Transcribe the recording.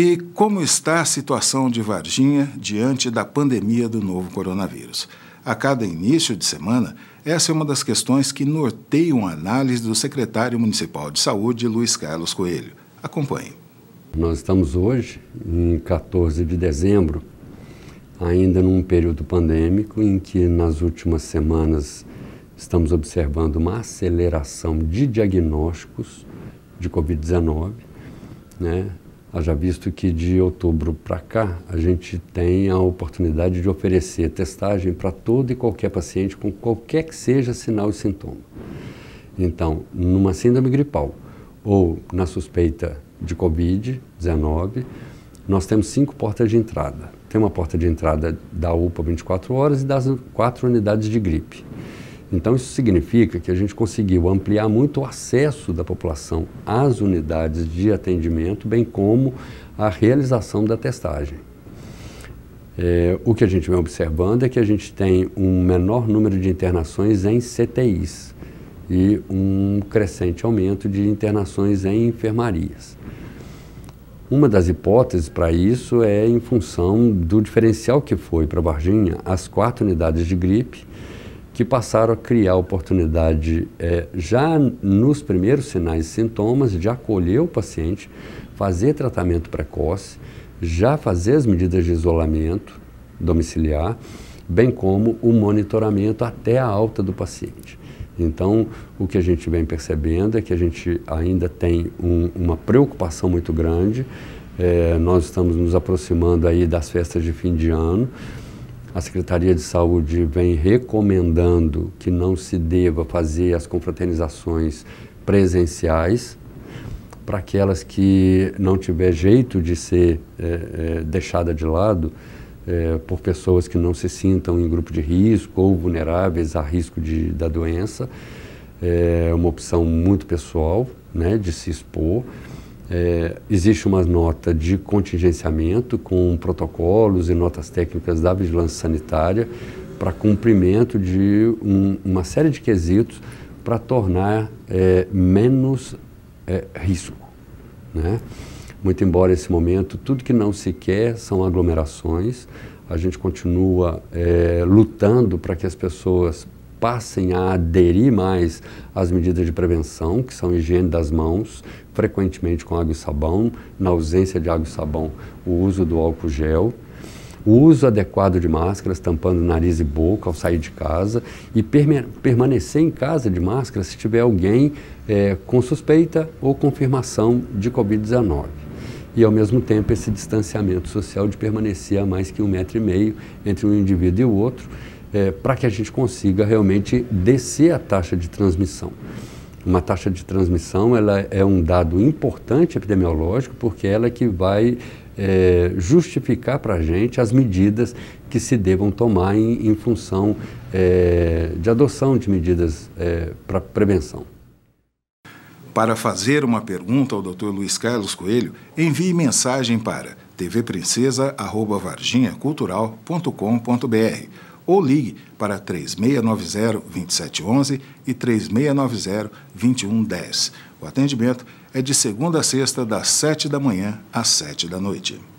E como está a situação de Varginha diante da pandemia do novo coronavírus? A cada início de semana, essa é uma das questões que norteiam a análise do secretário municipal de saúde, Luiz Carlos Coelho. Acompanhe. Nós estamos hoje, em 14 de dezembro, ainda num período pandêmico em que nas últimas semanas estamos observando uma aceleração de diagnósticos de Covid-19, né? Haja visto que de outubro para cá a gente tem a oportunidade de oferecer testagem para todo e qualquer paciente com qualquer que seja sinal e sintoma. Então, numa síndrome gripal ou na suspeita de Covid-19, nós temos cinco portas de entrada. Tem uma porta de entrada da UPA 24 horas e das quatro unidades de gripe. Então, isso significa que a gente conseguiu ampliar muito o acesso da população às unidades de atendimento, bem como a realização da testagem. É, o que a gente vem observando é que a gente tem um menor número de internações em CTIs e um crescente aumento de internações em enfermarias. Uma das hipóteses para isso é em função do diferencial que foi para Varginha as quatro unidades de gripe que passaram a criar oportunidade, é, já nos primeiros sinais e sintomas, de acolher o paciente, fazer tratamento precoce, já fazer as medidas de isolamento domiciliar, bem como o monitoramento até a alta do paciente. Então, o que a gente vem percebendo é que a gente ainda tem um, uma preocupação muito grande. É, nós estamos nos aproximando aí das festas de fim de ano a Secretaria de Saúde vem recomendando que não se deva fazer as confraternizações presenciais para aquelas que não tiver jeito de ser é, é, deixada de lado é, por pessoas que não se sintam em grupo de risco ou vulneráveis a risco de, da doença. É uma opção muito pessoal né, de se expor é, existe uma nota de contingenciamento com protocolos e notas técnicas da vigilância sanitária para cumprimento de um, uma série de quesitos para tornar é, menos é, risco. Né? Muito embora esse momento, tudo que não se quer são aglomerações, a gente continua é, lutando para que as pessoas passem a aderir mais às medidas de prevenção, que são higiene das mãos, frequentemente com água e sabão, na ausência de água e sabão, o uso do álcool gel, o uso adequado de máscaras, tampando nariz e boca ao sair de casa e permanecer em casa de máscara se tiver alguém é, com suspeita ou confirmação de Covid-19 e ao mesmo tempo esse distanciamento social de permanecer a mais que um metro e meio entre um indivíduo e o outro é, para que a gente consiga realmente descer a taxa de transmissão. Uma taxa de transmissão ela é um dado importante epidemiológico, porque ela é que vai é, justificar para a gente as medidas que se devam tomar em, em função é, de adoção de medidas é, para prevenção. Para fazer uma pergunta ao Dr. Luiz Carlos Coelho, envie mensagem para tvprincesa.varginhacultural.com.br ou ligue para 3690-2711 e 3690-2110. O atendimento é de segunda a sexta, das 7 da manhã às 7 da noite.